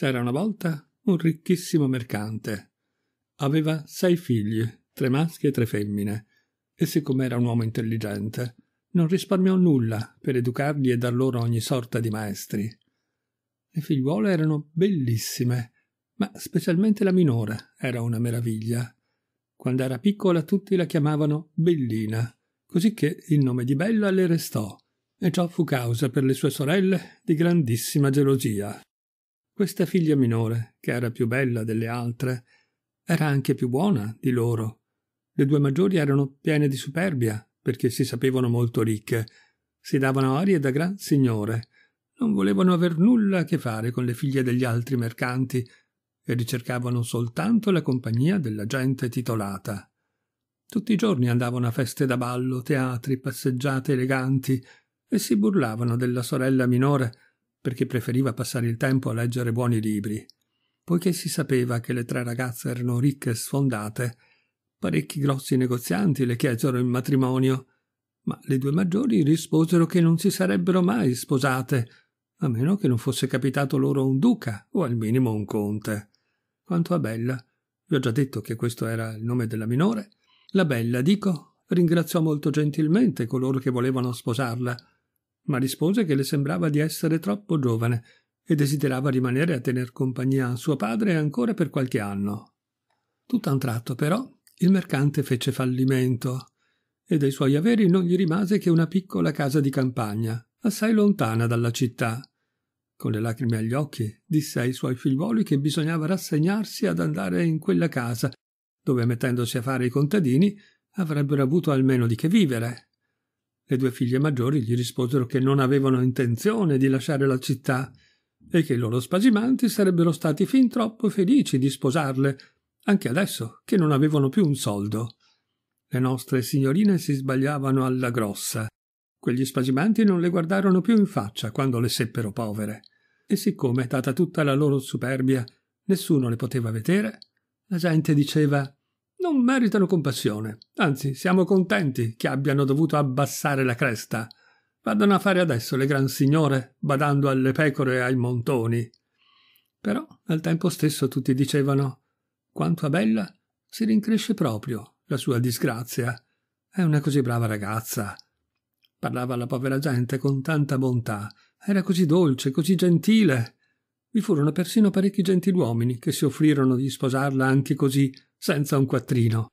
C'era una volta un ricchissimo mercante. Aveva sei figli, tre maschi e tre femmine, e siccome era un uomo intelligente, non risparmiò nulla per educarli e dar loro ogni sorta di maestri. Le figliuole erano bellissime, ma specialmente la minore era una meraviglia. Quando era piccola tutti la chiamavano Bellina, cosicché il nome di Bella le restò, e ciò fu causa per le sue sorelle di grandissima gelosia. Questa figlia minore, che era più bella delle altre, era anche più buona di loro. Le due maggiori erano piene di superbia, perché si sapevano molto ricche, si davano arie da gran signore, non volevano aver nulla a che fare con le figlie degli altri mercanti e ricercavano soltanto la compagnia della gente titolata. Tutti i giorni andavano a feste da ballo, teatri, passeggiate eleganti e si burlavano della sorella minore perché preferiva passare il tempo a leggere buoni libri. Poiché si sapeva che le tre ragazze erano ricche e sfondate, parecchi grossi negozianti le chiesero in matrimonio, ma le due maggiori risposero che non si sarebbero mai sposate, a meno che non fosse capitato loro un duca o al minimo un conte. Quanto a Bella, vi ho già detto che questo era il nome della minore, la Bella, dico, ringraziò molto gentilmente coloro che volevano sposarla, ma rispose che le sembrava di essere troppo giovane e desiderava rimanere a tener compagnia a suo padre ancora per qualche anno. Tutto a un tratto, però, il mercante fece fallimento e dei suoi averi non gli rimase che una piccola casa di campagna, assai lontana dalla città. Con le lacrime agli occhi, disse ai suoi figliuoli che bisognava rassegnarsi ad andare in quella casa, dove mettendosi a fare i contadini avrebbero avuto almeno di che vivere. Le due figlie maggiori gli risposero che non avevano intenzione di lasciare la città e che i loro spasimanti sarebbero stati fin troppo felici di sposarle, anche adesso che non avevano più un soldo. Le nostre signorine si sbagliavano alla grossa. Quegli spasimanti non le guardarono più in faccia quando le seppero povere. E siccome, data tutta la loro superbia, nessuno le poteva vedere, la gente diceva non meritano compassione. Anzi, siamo contenti che abbiano dovuto abbassare la cresta. Vadano a fare adesso le gran signore, badando alle pecore e ai montoni. Però al tempo stesso tutti dicevano quanto a Bella si rincresce proprio la sua disgrazia. È una così brava ragazza. Parlava alla povera gente con tanta bontà, era così dolce, così gentile vi furono persino parecchi gentiluomini che si offrirono di sposarla anche così, senza un quattrino.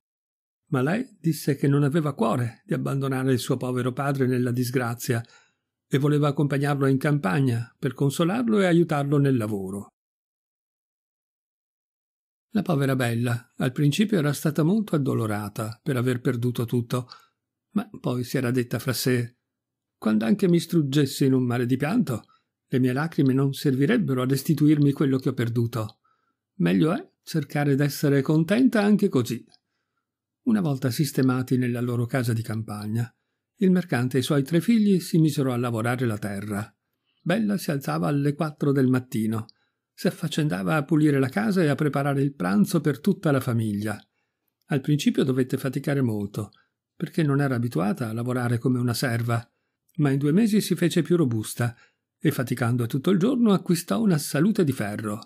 Ma lei disse che non aveva cuore di abbandonare il suo povero padre nella disgrazia e voleva accompagnarlo in campagna per consolarlo e aiutarlo nel lavoro. La povera Bella al principio era stata molto addolorata per aver perduto tutto, ma poi si era detta fra sé: Quando anche mi struggessi in un mare di pianto, le mie lacrime non servirebbero a restituirmi quello che ho perduto. Meglio è cercare d'essere contenta anche così. Una volta sistemati nella loro casa di campagna, il mercante e i suoi tre figli si misero a lavorare la terra. Bella si alzava alle quattro del mattino, si affaccendava a pulire la casa e a preparare il pranzo per tutta la famiglia. Al principio dovette faticare molto, perché non era abituata a lavorare come una serva, ma in due mesi si fece più robusta e faticando tutto il giorno acquistò una salute di ferro.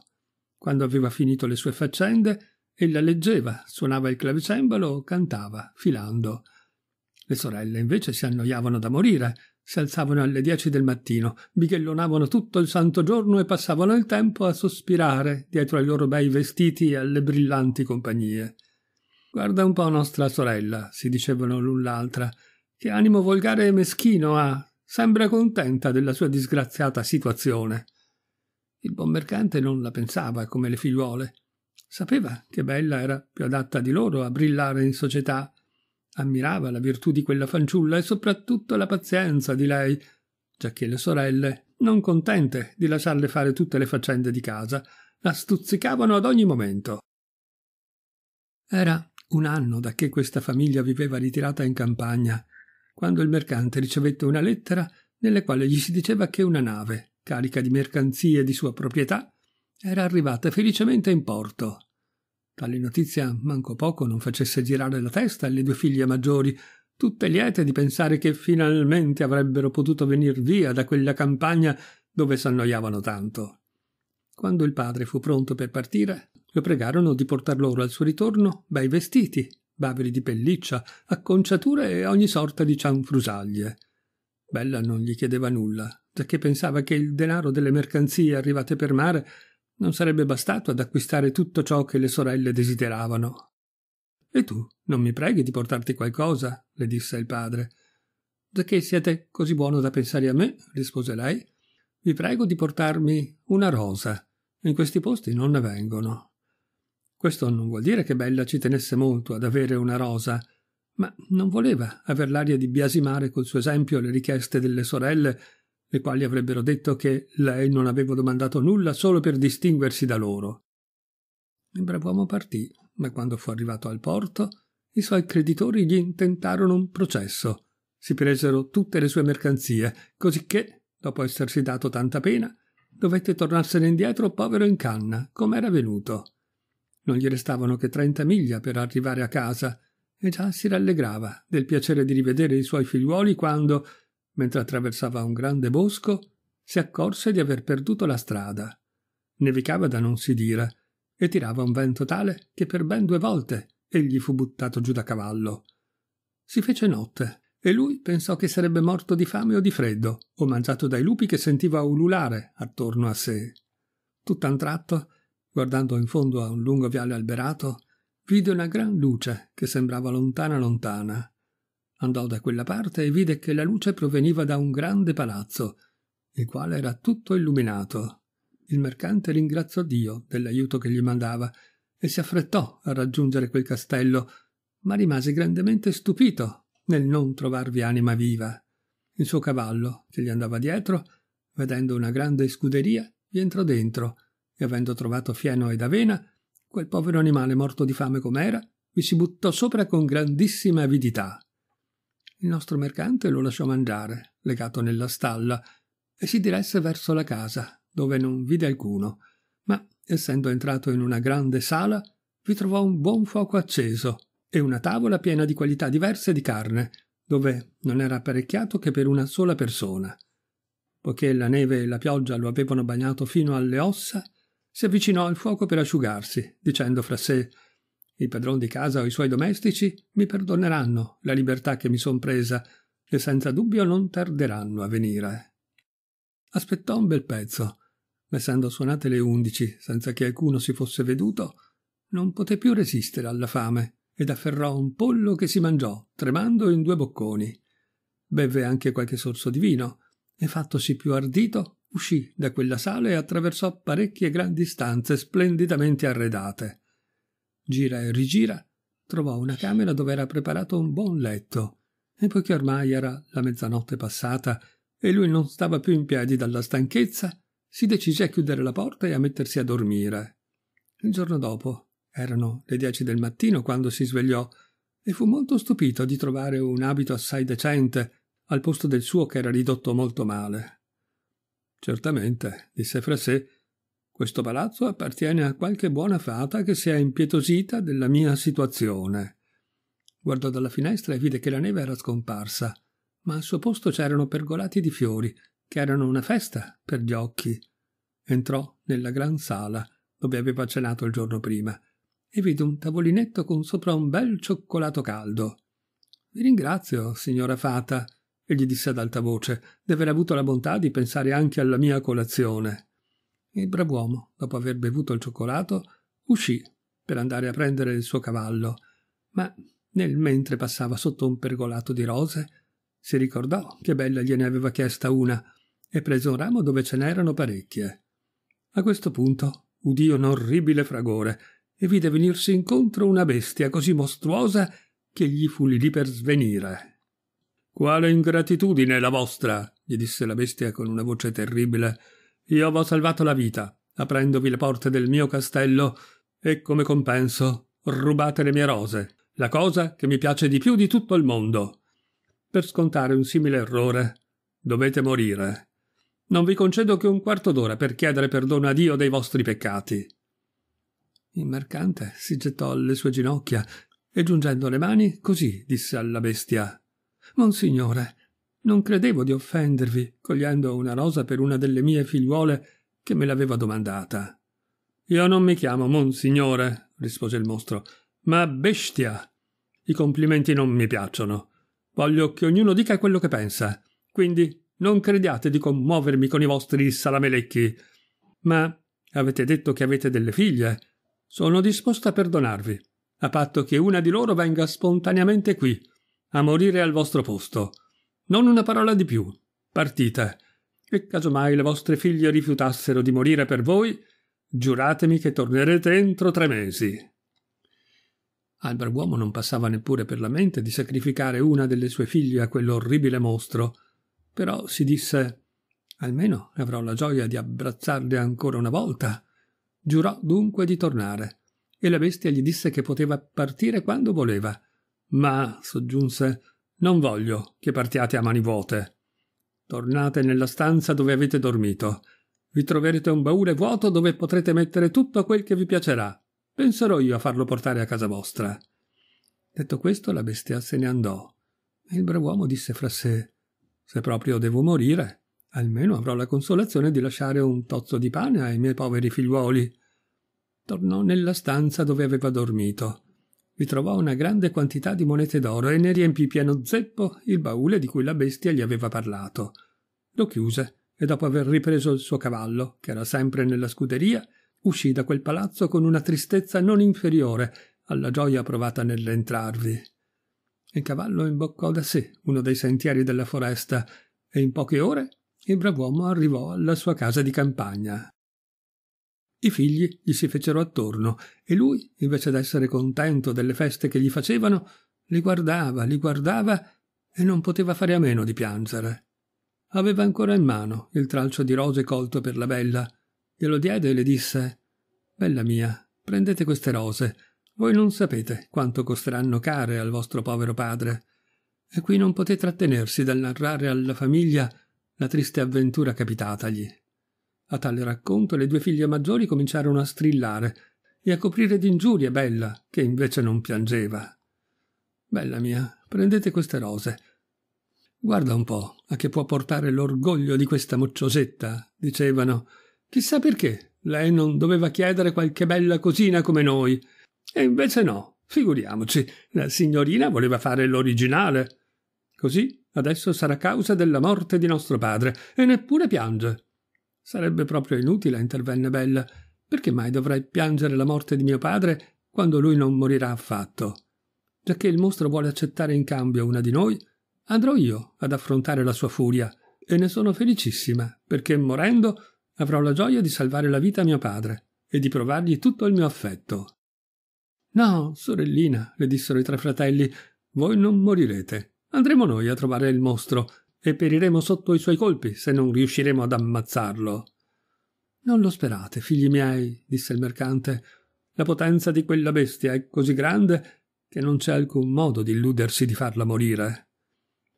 Quando aveva finito le sue faccende, ella leggeva, suonava il clavicembalo, cantava, filando. Le sorelle invece si annoiavano da morire, si alzavano alle dieci del mattino, bighellonavano tutto il santo giorno e passavano il tempo a sospirare dietro ai loro bei vestiti e alle brillanti compagnie. Guarda un po' nostra sorella, si dicevano l'un l'altra, che animo volgare e meschino ha, sembra contenta della sua disgraziata situazione. Il buon mercante non la pensava come le figliuole. Sapeva che Bella era più adatta di loro a brillare in società. Ammirava la virtù di quella fanciulla e soprattutto la pazienza di lei, giacché le sorelle, non contente di lasciarle fare tutte le faccende di casa, la stuzzicavano ad ogni momento. Era un anno da che questa famiglia viveva ritirata in campagna quando il mercante ricevette una lettera nella quale gli si diceva che una nave, carica di mercanzie di sua proprietà, era arrivata felicemente in porto. Tale notizia manco poco non facesse girare la testa alle due figlie maggiori, tutte liete di pensare che finalmente avrebbero potuto venir via da quella campagna dove s'annoiavano tanto. Quando il padre fu pronto per partire, lo pregarono di portar loro al suo ritorno bei vestiti baveri di pelliccia, acconciature e ogni sorta di cianfrusaglie. Bella non gli chiedeva nulla, giacché pensava che il denaro delle mercanzie arrivate per mare non sarebbe bastato ad acquistare tutto ciò che le sorelle desideravano. E tu non mi preghi di portarti qualcosa, le disse il padre. Giacché siete così buono da pensare a me, rispose lei, vi prego di portarmi una rosa. In questi posti non ne vengono. Questo non vuol dire che Bella ci tenesse molto ad avere una rosa, ma non voleva aver l'aria di biasimare col suo esempio le richieste delle sorelle, le quali avrebbero detto che lei non aveva domandato nulla solo per distinguersi da loro. Il brav'uomo partì, ma quando fu arrivato al porto, i suoi creditori gli intentarono un processo. Si presero tutte le sue mercanzie, cosicché, dopo essersi dato tanta pena, dovette tornarsene indietro povero in canna, com'era venuto. Non gli restavano che trenta miglia per arrivare a casa e già si rallegrava del piacere di rivedere i suoi figliuoli quando, mentre attraversava un grande bosco, si accorse di aver perduto la strada. Nevicava da non si dire e tirava un vento tale che per ben due volte egli fu buttato giù da cavallo. Si fece notte e lui pensò che sarebbe morto di fame o di freddo o mangiato dai lupi che sentiva ululare attorno a sé. Tutt'a un tratto Guardando in fondo a un lungo viale alberato, vide una gran luce che sembrava lontana lontana. Andò da quella parte e vide che la luce proveniva da un grande palazzo, il quale era tutto illuminato. Il mercante ringraziò Dio dell'aiuto che gli mandava e si affrettò a raggiungere quel castello, ma rimase grandemente stupito nel non trovarvi anima viva. Il suo cavallo, che gli andava dietro, vedendo una grande scuderia, vi entrò dentro e avendo trovato fieno ed avena, quel povero animale morto di fame com'era, vi si buttò sopra con grandissima avidità. Il nostro mercante lo lasciò mangiare, legato nella stalla, e si diresse verso la casa, dove non vide alcuno, ma, essendo entrato in una grande sala, vi trovò un buon fuoco acceso e una tavola piena di qualità diverse di carne, dove non era apparecchiato che per una sola persona. Poiché la neve e la pioggia lo avevano bagnato fino alle ossa, si avvicinò al fuoco per asciugarsi, dicendo fra sé il padron di casa o i suoi domestici mi perdoneranno la libertà che mi son presa e senza dubbio non tarderanno a venire. Aspettò un bel pezzo, ma essendo suonate le undici senza che alcuno si fosse veduto, non poté più resistere alla fame ed afferrò un pollo che si mangiò, tremando in due bocconi. Beve anche qualche sorso di vino e fattosi più ardito uscì da quella sala e attraversò parecchie grandi stanze splendidamente arredate. Gira e rigira, trovò una camera dove era preparato un buon letto, e poiché ormai era la mezzanotte passata e lui non stava più in piedi dalla stanchezza, si decise a chiudere la porta e a mettersi a dormire. Il giorno dopo erano le dieci del mattino quando si svegliò e fu molto stupito di trovare un abito assai decente al posto del suo che era ridotto molto male. Certamente, disse fra sé, questo palazzo appartiene a qualche buona fata che si è impietosita della mia situazione. Guardò dalla finestra e vide che la neve era scomparsa, ma al suo posto c'erano pergolati di fiori, che erano una festa per gli occhi. Entrò nella gran sala, dove aveva cenato il giorno prima, e vide un tavolinetto con sopra un bel cioccolato caldo. Vi ringrazio, signora fata, e gli disse ad alta voce, di aver avuto la bontà di pensare anche alla mia colazione. Il brav'uomo, dopo aver bevuto il cioccolato, uscì per andare a prendere il suo cavallo, ma nel mentre passava sotto un pergolato di rose, si ricordò che Bella gliene aveva chiesta una e prese un ramo dove ce n'erano parecchie. A questo punto udì un orribile fragore e vide venirsi incontro una bestia così mostruosa che gli fu lì per svenire. Quale ingratitudine la vostra! gli disse la bestia con una voce terribile. Io v'ho salvato la vita, aprendovi le porte del mio castello, e come compenso rubate le mie rose, la cosa che mi piace di più di tutto il mondo. Per scontare un simile errore dovete morire. Non vi concedo che un quarto d'ora per chiedere perdono a Dio dei vostri peccati. Il mercante si gettò alle sue ginocchia e giungendo le mani così disse alla bestia Monsignore, non credevo di offendervi cogliendo una rosa per una delle mie figliuole che me l'aveva domandata. Io non mi chiamo Monsignore, rispose il mostro, ma bestia. I complimenti non mi piacciono. Voglio che ognuno dica quello che pensa. Quindi non crediate di commuovermi con i vostri salamelecchi. Ma avete detto che avete delle figlie. Sono disposta a perdonarvi, a patto che una di loro venga spontaneamente qui a morire al vostro posto. Non una parola di più. Partite. E casomai le vostre figlie rifiutassero di morire per voi, giuratemi che tornerete entro tre mesi. Al barbuomo non passava neppure per la mente di sacrificare una delle sue figlie a quell'orribile mostro, però si disse almeno avrò la gioia di abbracciarle ancora una volta. Giurò dunque di tornare, e la bestia gli disse che poteva partire quando voleva, ma, soggiunse, non voglio che partiate a mani vuote. Tornate nella stanza dove avete dormito. Vi troverete un baule vuoto dove potrete mettere tutto quel che vi piacerà. Penserò io a farlo portare a casa vostra. Detto questo, la bestia se ne andò. E il brav'uomo disse fra sé: Se proprio devo morire, almeno avrò la consolazione di lasciare un tozzo di pane ai miei poveri figliuoli. Tornò nella stanza dove aveva dormito vi trovò una grande quantità di monete d'oro e ne riempì pieno zeppo il baule di cui la bestia gli aveva parlato. Lo chiuse e dopo aver ripreso il suo cavallo, che era sempre nella scuderia, uscì da quel palazzo con una tristezza non inferiore alla gioia provata nell'entrarvi. Il cavallo imboccò da sé uno dei sentieri della foresta e in poche ore il brav'uomo arrivò alla sua casa di campagna. I figli gli si fecero attorno e lui, invece d'essere contento delle feste che gli facevano, li guardava, li guardava e non poteva fare a meno di piangere. Aveva ancora in mano il tralcio di rose colto per la bella. Glielo diede e le disse: Bella mia, prendete queste rose. Voi non sapete quanto costeranno care al vostro povero padre. E qui non poté trattenersi dal narrare alla famiglia la triste avventura capitatagli a tale racconto le due figlie maggiori cominciarono a strillare e a coprire d'ingiurie Bella, che invece non piangeva. Bella mia, prendete queste rose. Guarda un po' a che può portare l'orgoglio di questa mocciosetta, dicevano. Chissà perché lei non doveva chiedere qualche bella cosina come noi. E invece no, figuriamoci, la signorina voleva fare l'originale. Così adesso sarà causa della morte di nostro padre, e neppure piange. Sarebbe proprio inutile, intervenne Bella. Perché mai dovrei piangere la morte di mio padre quando lui non morirà affatto? Giacché il mostro vuole accettare in cambio una di noi, andrò io ad affrontare la sua furia e ne sono felicissima, perché morendo avrò la gioia di salvare la vita a mio padre e di provargli tutto il mio affetto. No, sorellina, le dissero i tre fratelli, voi non morirete. Andremo noi a trovare il mostro e periremo sotto i suoi colpi se non riusciremo ad ammazzarlo. Non lo sperate, figli miei, disse il mercante. La potenza di quella bestia è così grande che non c'è alcun modo di illudersi di farla morire.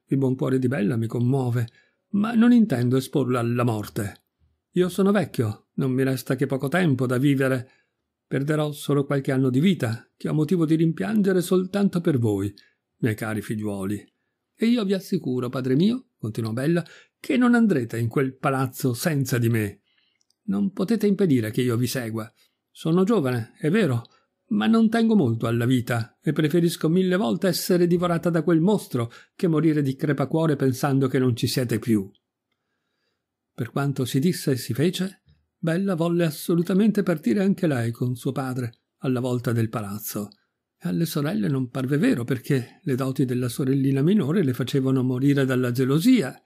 Il buon cuore di Bella mi commuove, ma non intendo esporla alla morte. Io sono vecchio, non mi resta che poco tempo da vivere. Perderò solo qualche anno di vita, che ho motivo di rimpiangere soltanto per voi, miei cari figliuoli. E io vi assicuro, padre mio, continuò Bella, che non andrete in quel palazzo senza di me. Non potete impedire che io vi segua. Sono giovane, è vero, ma non tengo molto alla vita e preferisco mille volte essere divorata da quel mostro che morire di crepacuore pensando che non ci siete più. Per quanto si disse e si fece, Bella volle assolutamente partire anche lei con suo padre alla volta del palazzo alle sorelle non parve vero perché le doti della sorellina minore le facevano morire dalla gelosia.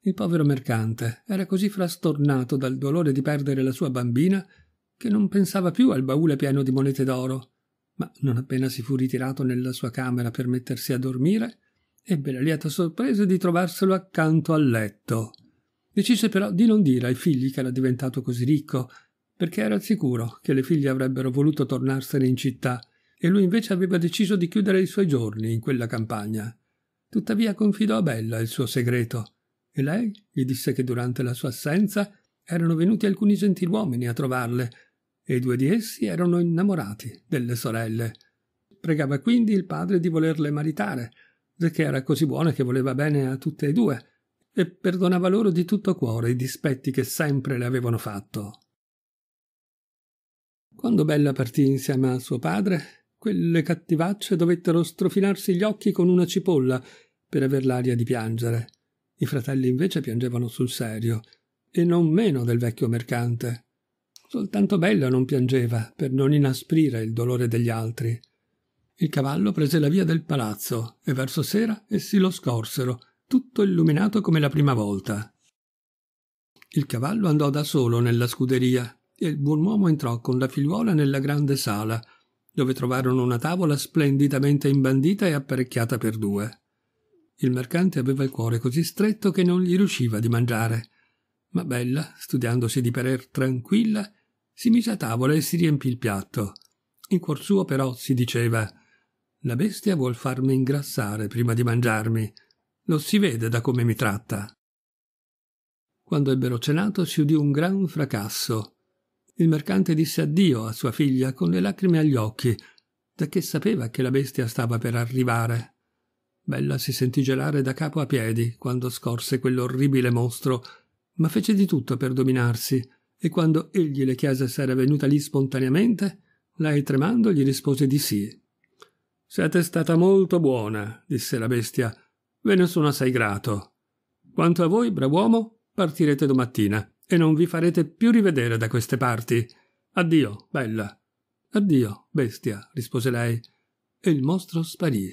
Il povero mercante era così frastornato dal dolore di perdere la sua bambina che non pensava più al baule pieno di monete d'oro, ma non appena si fu ritirato nella sua camera per mettersi a dormire, ebbe la lieta sorpresa di trovarselo accanto al letto. Decise però di non dire ai figli che era diventato così ricco, perché era sicuro che le figlie avrebbero voluto tornarsene in città e lui invece aveva deciso di chiudere i suoi giorni in quella campagna. Tuttavia confidò a Bella il suo segreto, e lei gli disse che durante la sua assenza erano venuti alcuni gentiluomini a trovarle, e due di essi erano innamorati delle sorelle. Pregava quindi il padre di volerle maritare, perché era così buona che voleva bene a tutte e due, e perdonava loro di tutto cuore i dispetti che sempre le avevano fatto. Quando Bella partì insieme a suo padre, quelle cattivacce dovettero strofinarsi gli occhi con una cipolla per aver l'aria di piangere. I fratelli invece piangevano sul serio, e non meno del vecchio mercante. Soltanto Bella non piangeva, per non inasprire il dolore degli altri. Il cavallo prese la via del palazzo, e verso sera essi lo scorsero, tutto illuminato come la prima volta. Il cavallo andò da solo nella scuderia, e il buon uomo entrò con la figliuola nella grande sala, dove trovarono una tavola splendidamente imbandita e apparecchiata per due. Il mercante aveva il cuore così stretto che non gli riusciva di mangiare, ma Bella, studiandosi di parer tranquilla, si mise a tavola e si riempì il piatto. In cuor suo però si diceva la bestia vuol farmi ingrassare prima di mangiarmi. Lo si vede da come mi tratta. Quando ebbero cenato si udì un gran fracasso il mercante disse addio a sua figlia con le lacrime agli occhi, dacché sapeva che la bestia stava per arrivare. Bella si sentì gelare da capo a piedi quando scorse quell'orribile mostro, ma fece di tutto per dominarsi, e quando egli le chiese se era venuta lì spontaneamente, lei tremando gli rispose di sì. Siete stata molto buona, disse la bestia. Ve ne sono assai grato. Quanto a voi, brav'uomo, partirete domattina e non vi farete più rivedere da queste parti. Addio, bella. Addio, bestia, rispose lei. E il mostro sparì.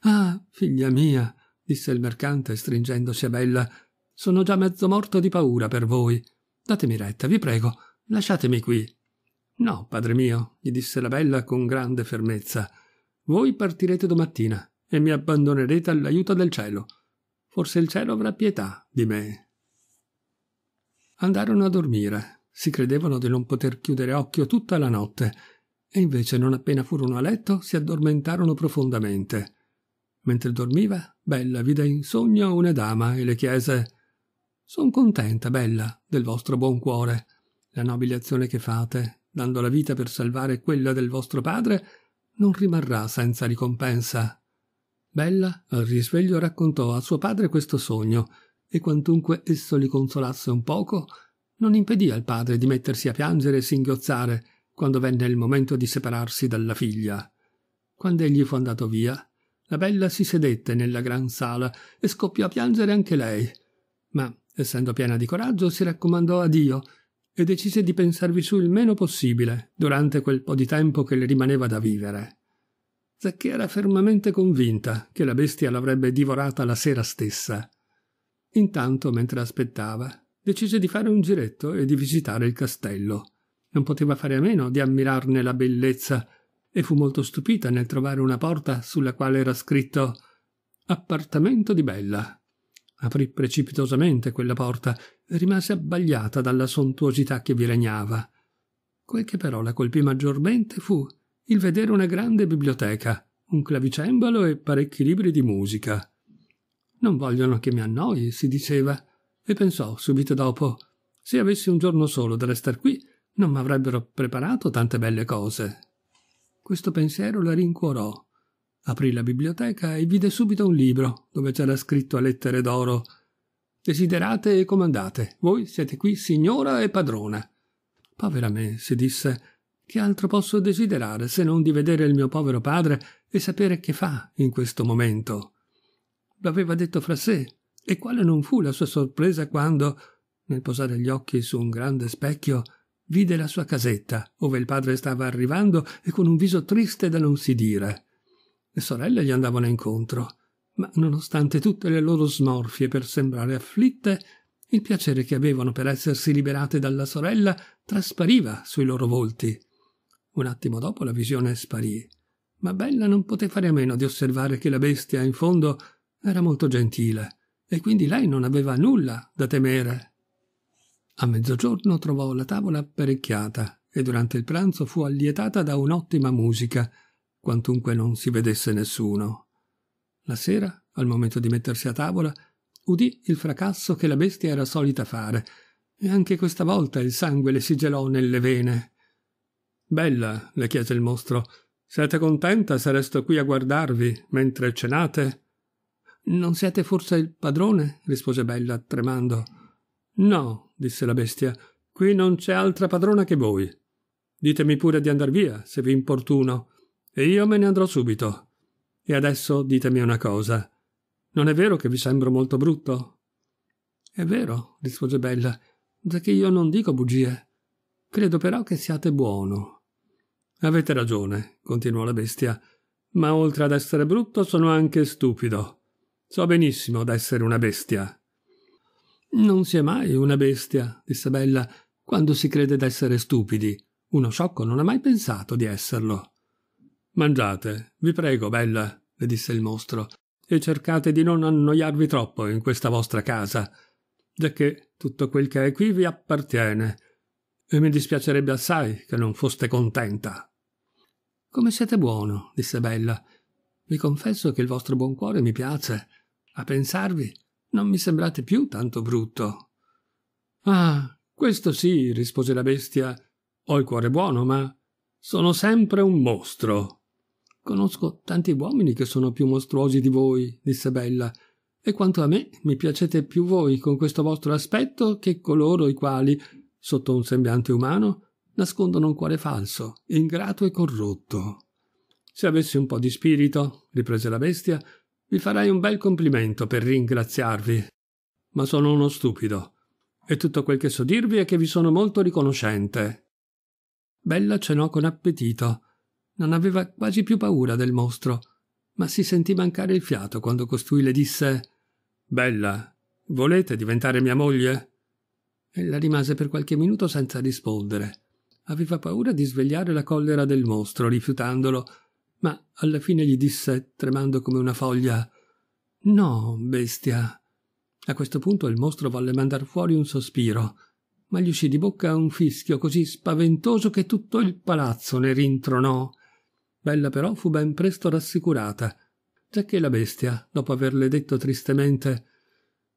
Ah, figlia mia, disse il mercante stringendosi a Bella, sono già mezzo morto di paura per voi. Datemi retta, vi prego, lasciatemi qui. No, padre mio, gli disse la Bella con grande fermezza. Voi partirete domattina e mi abbandonerete all'aiuto del cielo. Forse il cielo avrà pietà di me. Andarono a dormire. Si credevano di non poter chiudere occhio tutta la notte, e invece non appena furono a letto si addormentarono profondamente. Mentre dormiva, Bella vide in sogno una dama e le chiese Son contenta, Bella, del vostro buon cuore. La nobile azione che fate, dando la vita per salvare quella del vostro padre, non rimarrà senza ricompensa. Bella, al risveglio, raccontò a suo padre questo sogno, e quantunque esso li consolasse un poco, non impedì al padre di mettersi a piangere e singhiozzare quando venne il momento di separarsi dalla figlia. Quando egli fu andato via, la bella si sedette nella gran sala e scoppiò a piangere anche lei, ma, essendo piena di coraggio, si raccomandò a Dio e decise di pensarvi su il meno possibile durante quel po' di tempo che le rimaneva da vivere. Zacchea era fermamente convinta che la bestia l'avrebbe divorata la sera stessa Intanto, mentre aspettava, decise di fare un giretto e di visitare il castello. Non poteva fare a meno di ammirarne la bellezza e fu molto stupita nel trovare una porta sulla quale era scritto Appartamento di Bella. Aprì precipitosamente quella porta e rimase abbagliata dalla sontuosità che vi regnava. Quel che però la colpì maggiormente fu il vedere una grande biblioteca, un clavicembalo e parecchi libri di musica. Non vogliono che mi annoi, si diceva, e pensò subito dopo se avessi un giorno solo da restare qui, non mi avrebbero preparato tante belle cose. Questo pensiero la rincuorò. Aprì la biblioteca e vide subito un libro dove c'era scritto a lettere d'oro Desiderate e comandate, voi siete qui signora e padrona. Povera me, si disse, che altro posso desiderare se non di vedere il mio povero padre e sapere che fa in questo momento? l'aveva detto fra sé, e quale non fu la sua sorpresa quando, nel posare gli occhi su un grande specchio, vide la sua casetta, ove il padre stava arrivando e con un viso triste da non si dire. Le sorelle gli andavano incontro, ma nonostante tutte le loro smorfie per sembrare afflitte, il piacere che avevano per essersi liberate dalla sorella traspariva sui loro volti. Un attimo dopo la visione sparì, ma Bella non poté fare a meno di osservare che la bestia in fondo era molto gentile e quindi lei non aveva nulla da temere. A mezzogiorno trovò la tavola apparecchiata e durante il pranzo fu allietata da un'ottima musica, quantunque non si vedesse nessuno. La sera, al momento di mettersi a tavola, udì il fracasso che la bestia era solita fare, e anche questa volta il sangue le si gelò nelle vene. Bella, le chiese il mostro, siete contenta se resto qui a guardarvi mentre cenate? Non siete forse il padrone? rispose Bella, tremando. No, disse la bestia, qui non c'è altra padrona che voi. Ditemi pure di andar via, se vi importuno, e io me ne andrò subito. E adesso ditemi una cosa. Non è vero che vi sembro molto brutto? È vero, rispose Bella, che io non dico bugie. Credo però che siate buono. Avete ragione, continuò la bestia, ma oltre ad essere brutto sono anche stupido. So benissimo d'essere una bestia. Non si è mai una bestia, disse Bella, quando si crede d'essere stupidi. Uno sciocco non ha mai pensato di esserlo. Mangiate, vi prego, Bella, le disse il mostro, e cercate di non annoiarvi troppo in questa vostra casa, giacché tutto quel che è qui vi appartiene, e mi dispiacerebbe assai che non foste contenta. Come siete buono, disse Bella. Vi confesso che il vostro buon cuore mi piace. A pensarvi, non mi sembrate più tanto brutto. Ah, questo sì, rispose la bestia. Ho il cuore buono, ma sono sempre un mostro. Conosco tanti uomini che sono più mostruosi di voi, disse Bella, e quanto a me mi piacete più voi con questo vostro aspetto che coloro i quali, sotto un sembiante umano, nascondono un cuore falso, ingrato e corrotto. Se avessi un po' di spirito, riprese la bestia, vi farei un bel complimento per ringraziarvi. Ma sono uno stupido. E tutto quel che so dirvi è che vi sono molto riconoscente. Bella cenò con appetito. Non aveva quasi più paura del mostro, ma si sentì mancare il fiato quando costui le disse Bella, volete diventare mia moglie? Ella rimase per qualche minuto senza rispondere. Aveva paura di svegliare la collera del mostro, rifiutandolo, ma alla fine gli disse, tremando come una foglia, No, bestia. A questo punto il mostro volle mandar fuori un sospiro, ma gli uscì di bocca un fischio così spaventoso che tutto il palazzo ne rintronò. Bella però fu ben presto rassicurata, giacché la bestia, dopo averle detto tristemente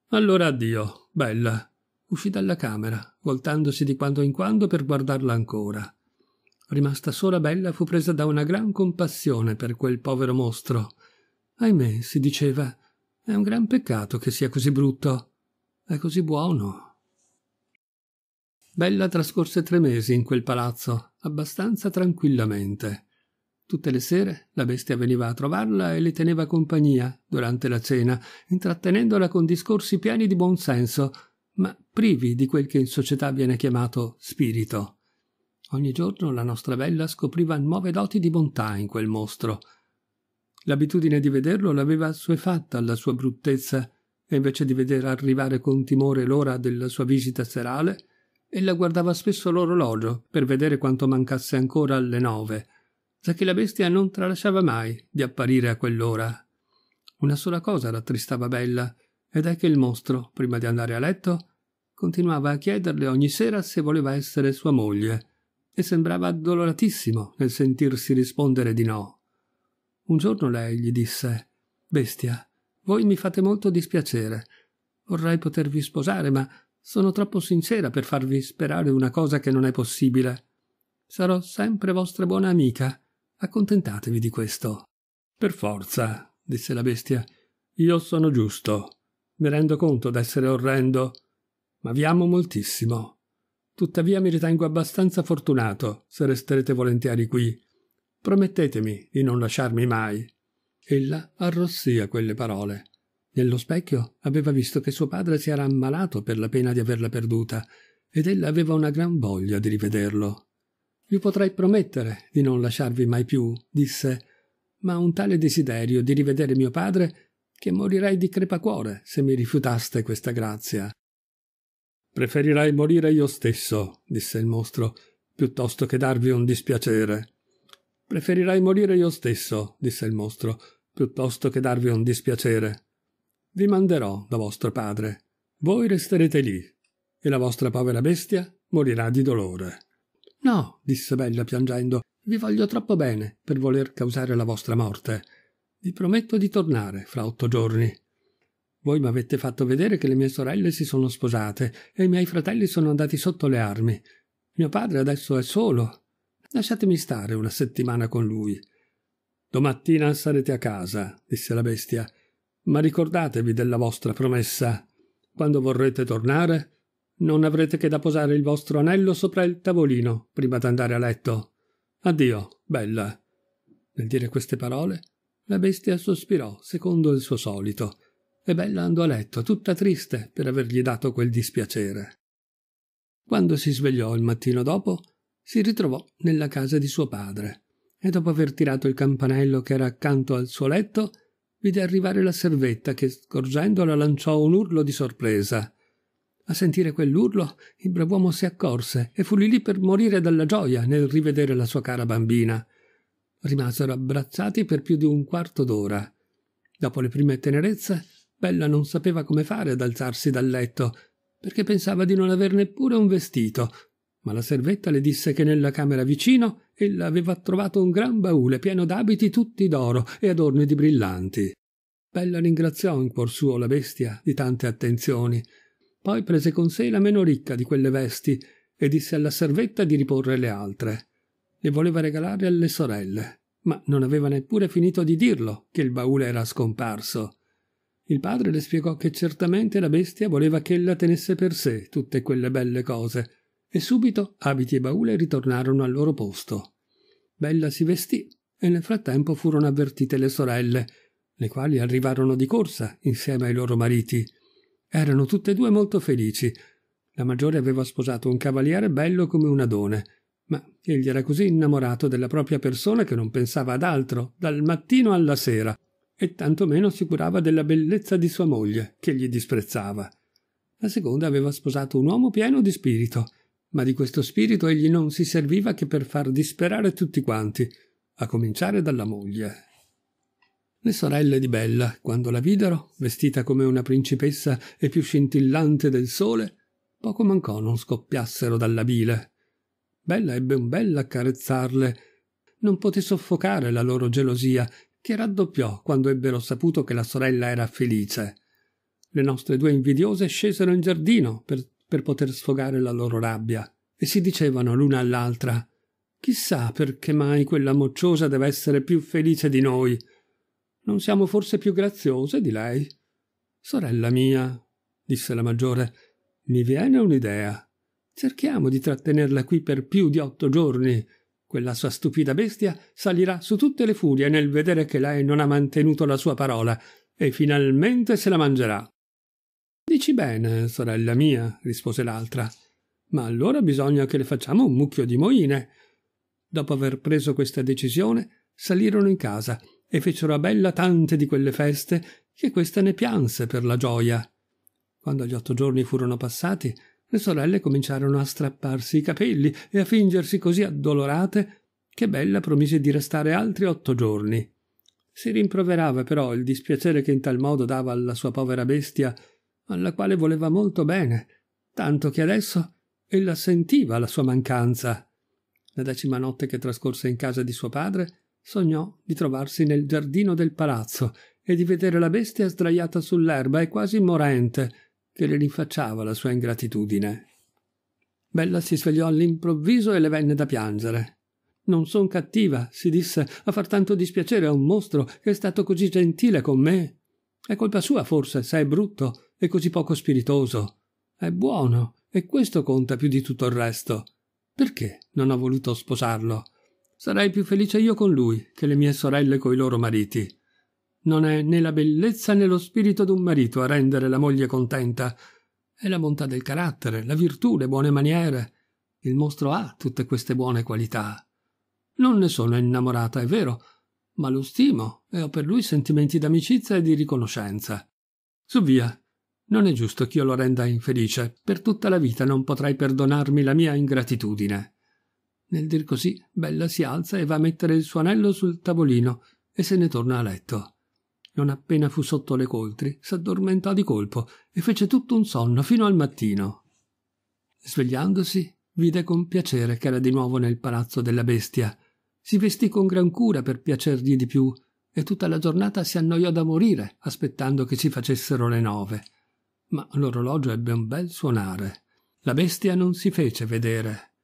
Allora addio, Bella, uscì dalla camera, voltandosi di quando in quando per guardarla ancora. Rimasta sola Bella fu presa da una gran compassione per quel povero mostro. Ahimè, si diceva, è un gran peccato che sia così brutto. È così buono. Bella trascorse tre mesi in quel palazzo, abbastanza tranquillamente. Tutte le sere la bestia veniva a trovarla e le teneva compagnia durante la cena, intrattenendola con discorsi pieni di buon senso, ma privi di quel che in società viene chiamato spirito. Ogni giorno la nostra bella scopriva nuove doti di bontà in quel mostro. L'abitudine di vederlo l'aveva assuefatta alla sua bruttezza, e invece di veder arrivare con timore l'ora della sua visita serale, ella guardava spesso l'orologio per vedere quanto mancasse ancora alle nove, giacché la bestia non tralasciava mai di apparire a quell'ora. Una sola cosa rattristava Bella, ed è che il mostro, prima di andare a letto, continuava a chiederle ogni sera se voleva essere sua moglie, e sembrava addoloratissimo nel sentirsi rispondere di no. Un giorno lei gli disse Bestia, voi mi fate molto dispiacere. Vorrei potervi sposare, ma sono troppo sincera per farvi sperare una cosa che non è possibile. Sarò sempre vostra buona amica. Accontentatevi di questo. Per forza, disse la bestia. Io sono giusto. Mi rendo conto d'essere orrendo, ma vi amo moltissimo. Tuttavia mi ritengo abbastanza fortunato se resterete volentieri qui. Promettetemi di non lasciarmi mai. Ella arrossì a quelle parole. Nello specchio aveva visto che suo padre si era ammalato per la pena di averla perduta ed ella aveva una gran voglia di rivederlo. Vi potrei promettere di non lasciarvi mai più, disse, ma ho un tale desiderio di rivedere mio padre che morirei di crepacuore se mi rifiutaste questa grazia. Preferirai morire io stesso, disse il mostro, piuttosto che darvi un dispiacere. Preferirai morire io stesso, disse il mostro, piuttosto che darvi un dispiacere. Vi manderò da vostro padre. Voi resterete lì, e la vostra povera bestia morirà di dolore. No, disse Bella piangendo, vi voglio troppo bene per voler causare la vostra morte. Vi prometto di tornare fra otto giorni. Voi mi avete fatto vedere che le mie sorelle si sono sposate e i miei fratelli sono andati sotto le armi. Mio padre adesso è solo. Lasciatemi stare una settimana con lui. Domattina sarete a casa, disse la bestia, ma ricordatevi della vostra promessa. Quando vorrete tornare, non avrete che da posare il vostro anello sopra il tavolino prima d'andare a letto. Addio, bella. Nel dire queste parole, la bestia sospirò secondo il suo solito e Bella andò a letto, tutta triste per avergli dato quel dispiacere. Quando si svegliò il mattino dopo, si ritrovò nella casa di suo padre e dopo aver tirato il campanello che era accanto al suo letto, vide arrivare la servetta che, scorgendola, lanciò un urlo di sorpresa. A sentire quell'urlo, il brav'uomo si accorse e fu lì lì per morire dalla gioia nel rivedere la sua cara bambina. Rimasero abbracciati per più di un quarto d'ora. Dopo le prime tenerezze, Bella non sapeva come fare ad alzarsi dal letto, perché pensava di non aver neppure un vestito, ma la servetta le disse che nella camera vicino ella aveva trovato un gran baule pieno d'abiti tutti d'oro e adorni di brillanti. Bella ringraziò in cuor suo la bestia di tante attenzioni. Poi prese con sé la meno ricca di quelle vesti e disse alla servetta di riporre le altre. Le voleva regalare alle sorelle, ma non aveva neppure finito di dirlo che il baule era scomparso. Il padre le spiegò che certamente la bestia voleva che ella tenesse per sé tutte quelle belle cose, e subito abiti e baule ritornarono al loro posto. Bella si vestì e nel frattempo furono avvertite le sorelle, le quali arrivarono di corsa insieme ai loro mariti. Erano tutte e due molto felici. La maggiore aveva sposato un cavaliere bello come un adone, ma egli era così innamorato della propria persona che non pensava ad altro, dal mattino alla sera, e tantomeno si curava della bellezza di sua moglie, che gli disprezzava. La seconda aveva sposato un uomo pieno di spirito, ma di questo spirito egli non si serviva che per far disperare tutti quanti, a cominciare dalla moglie. Le sorelle di Bella, quando la videro, vestita come una principessa e più scintillante del sole, poco mancò non scoppiassero dalla bile. Bella ebbe un bel accarezzarle. Non poté soffocare la loro gelosia, che raddoppiò quando ebbero saputo che la sorella era felice. Le nostre due invidiose scesero in giardino per, per poter sfogare la loro rabbia e si dicevano l'una all'altra Chissà perché mai quella mocciosa deve essere più felice di noi. Non siamo forse più graziose di lei? Sorella mia, disse la maggiore, mi viene un'idea. Cerchiamo di trattenerla qui per più di otto giorni quella sua stupida bestia salirà su tutte le furie nel vedere che lei non ha mantenuto la sua parola e finalmente se la mangerà. Dici bene, sorella mia, rispose l'altra. Ma allora bisogna che le facciamo un mucchio di moine. Dopo aver preso questa decisione, salirono in casa e fecero a bella tante di quelle feste che questa ne pianse per la gioia. Quando gli otto giorni furono passati, le sorelle cominciarono a strapparsi i capelli e a fingersi così addolorate che Bella promise di restare altri otto giorni. Si rimproverava però il dispiacere che in tal modo dava alla sua povera bestia, alla quale voleva molto bene, tanto che adesso ella sentiva la sua mancanza. La decima notte che trascorse in casa di suo padre, sognò di trovarsi nel giardino del palazzo e di vedere la bestia sdraiata sull'erba e quasi morente, che le rinfacciava la sua ingratitudine. Bella si svegliò all'improvviso e le venne da piangere. Non son cattiva, si disse, a far tanto dispiacere a un mostro che è stato così gentile con me. È colpa sua, forse, se è brutto e così poco spiritoso. È buono, e questo conta più di tutto il resto. Perché non ho voluto sposarlo? Sarei più felice io con lui che le mie sorelle coi loro mariti. Non è né la bellezza né lo spirito d'un marito a rendere la moglie contenta. È la bontà del carattere, la virtù, le buone maniere. Il mostro ha tutte queste buone qualità. Non ne sono innamorata, è vero, ma lo stimo e ho per lui sentimenti d'amicizia e di riconoscenza. Su via, non è giusto che io lo renda infelice. Per tutta la vita non potrai perdonarmi la mia ingratitudine. Nel dir così, Bella si alza e va a mettere il suo anello sul tavolino e se ne torna a letto non appena fu sotto le coltri, s'addormentò di colpo e fece tutto un sonno fino al mattino. Svegliandosi, vide con piacere che era di nuovo nel palazzo della bestia. Si vestì con gran cura per piacergli di più e tutta la giornata si annoiò da morire aspettando che si facessero le nove. Ma l'orologio ebbe un bel suonare. La bestia non si fece vedere.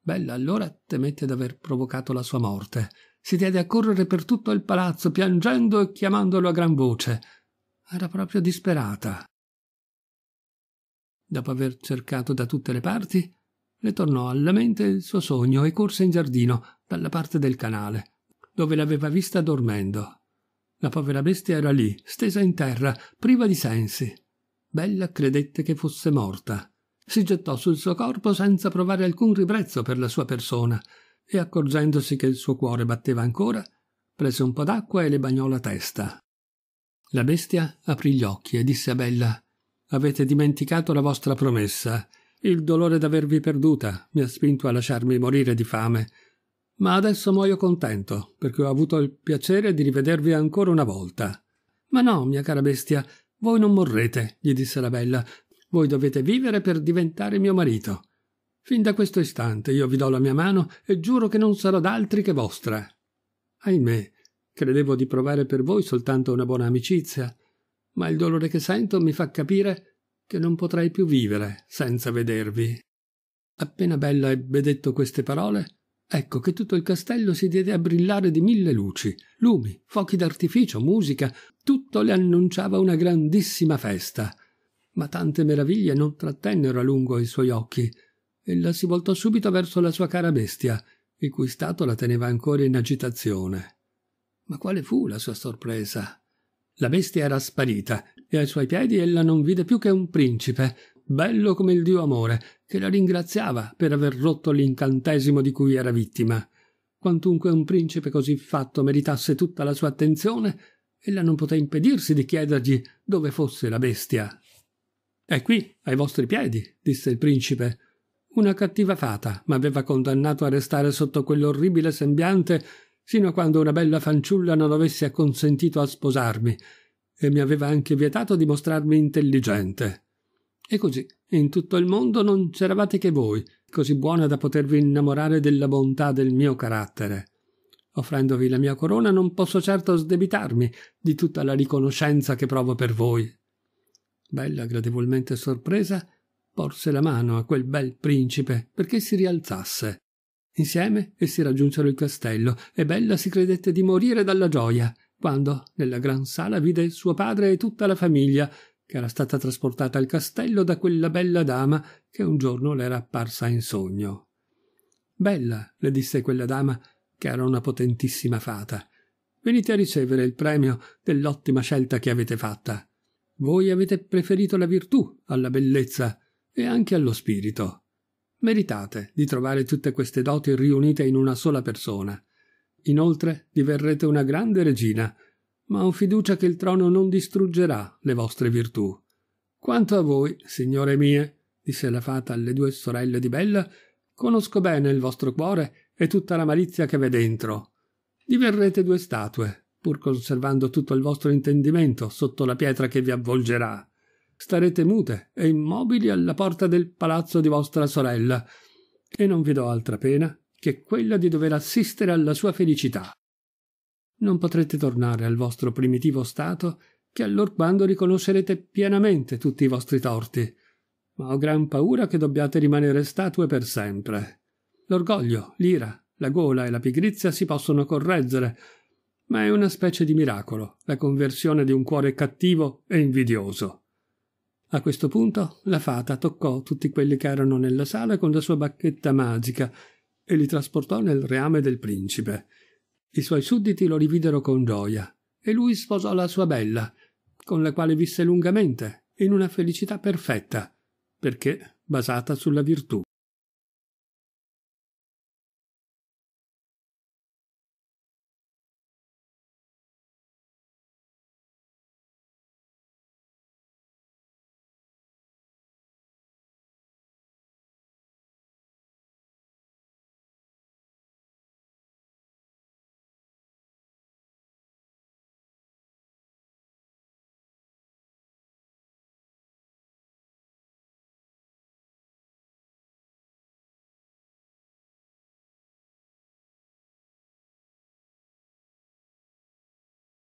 Bella allora temette d'aver provocato la sua morte si diede a correre per tutto il palazzo, piangendo e chiamandolo a gran voce. Era proprio disperata. Dopo aver cercato da tutte le parti, le tornò alla mente il suo sogno e corse in giardino, dalla parte del canale, dove l'aveva vista dormendo. La povera bestia era lì, stesa in terra, priva di sensi. Bella credette che fosse morta. Si gettò sul suo corpo senza provare alcun ribrezzo per la sua persona e accorgendosi che il suo cuore batteva ancora, prese un po' d'acqua e le bagnò la testa. La bestia aprì gli occhi e disse a Bella Avete dimenticato la vostra promessa. Il dolore d'avervi perduta mi ha spinto a lasciarmi morire di fame. Ma adesso muoio contento, perché ho avuto il piacere di rivedervi ancora una volta. Ma no, mia cara bestia, voi non morrete, gli disse la bella. Voi dovete vivere per diventare mio marito. Fin da questo istante io vi do la mia mano e giuro che non sarò d'altri che vostra. Ahimè, credevo di provare per voi soltanto una buona amicizia, ma il dolore che sento mi fa capire che non potrei più vivere senza vedervi. Appena Bella ebbe detto queste parole, ecco che tutto il castello si diede a brillare di mille luci, lumi, fuochi d'artificio, musica, tutto le annunciava una grandissima festa. Ma tante meraviglie non trattennero a lungo i suoi occhi, ella si voltò subito verso la sua cara bestia, il cui stato la teneva ancora in agitazione. Ma quale fu la sua sorpresa? La bestia era sparita e ai suoi piedi ella non vide più che un principe, bello come il dio amore, che la ringraziava per aver rotto l'incantesimo di cui era vittima. Quantunque un principe così fatto meritasse tutta la sua attenzione, ella non poté impedirsi di chiedergli dove fosse la bestia. È qui, ai vostri piedi, disse il principe, una cattiva fata aveva condannato a restare sotto quell'orribile sembiante fino a quando una bella fanciulla non avesse acconsentito a sposarmi e mi aveva anche vietato di mostrarmi intelligente. E così, in tutto il mondo non c'eravate che voi, così buona da potervi innamorare della bontà del mio carattere. Offrendovi la mia corona non posso certo sdebitarmi di tutta la riconoscenza che provo per voi. Bella, gradevolmente sorpresa, porse la mano a quel bel principe perché si rialzasse. Insieme essi raggiunsero il castello e Bella si credette di morire dalla gioia quando, nella gran sala, vide suo padre e tutta la famiglia, che era stata trasportata al castello da quella bella dama che un giorno le era apparsa in sogno. Bella, le disse quella dama, che era una potentissima fata, venite a ricevere il premio dell'ottima scelta che avete fatta. Voi avete preferito la virtù alla bellezza, e anche allo spirito. Meritate di trovare tutte queste doti riunite in una sola persona. Inoltre diverrete una grande regina, ma ho fiducia che il trono non distruggerà le vostre virtù. Quanto a voi, signore mie, disse la fata alle due sorelle di Bella, conosco bene il vostro cuore e tutta la malizia che v'è dentro. Diverrete due statue, pur conservando tutto il vostro intendimento sotto la pietra che vi avvolgerà starete mute e immobili alla porta del palazzo di vostra sorella, e non vi do altra pena che quella di dover assistere alla sua felicità. Non potrete tornare al vostro primitivo stato che allorquando riconoscerete pienamente tutti i vostri torti, ma ho gran paura che dobbiate rimanere statue per sempre. L'orgoglio, l'ira, la gola e la pigrizia si possono correggere, ma è una specie di miracolo la conversione di un cuore cattivo e invidioso. A questo punto la fata toccò tutti quelli che erano nella sala con la sua bacchetta magica e li trasportò nel reame del principe. I suoi sudditi lo rividero con gioia e lui sposò la sua bella, con la quale visse lungamente in una felicità perfetta, perché basata sulla virtù.